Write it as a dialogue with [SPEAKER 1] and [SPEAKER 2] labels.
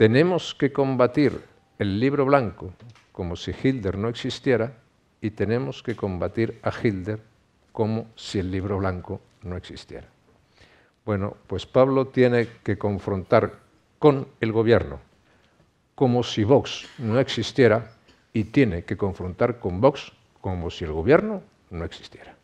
[SPEAKER 1] Tenemos que combatir el libro blanco como si Hilder no existiera y tenemos que combatir a Hilder como si el libro blanco no existiera. Bueno, pues Pablo tiene que confrontar con el gobierno como si Vox no existiera y tiene que confrontar con Vox como si el gobierno no existiera.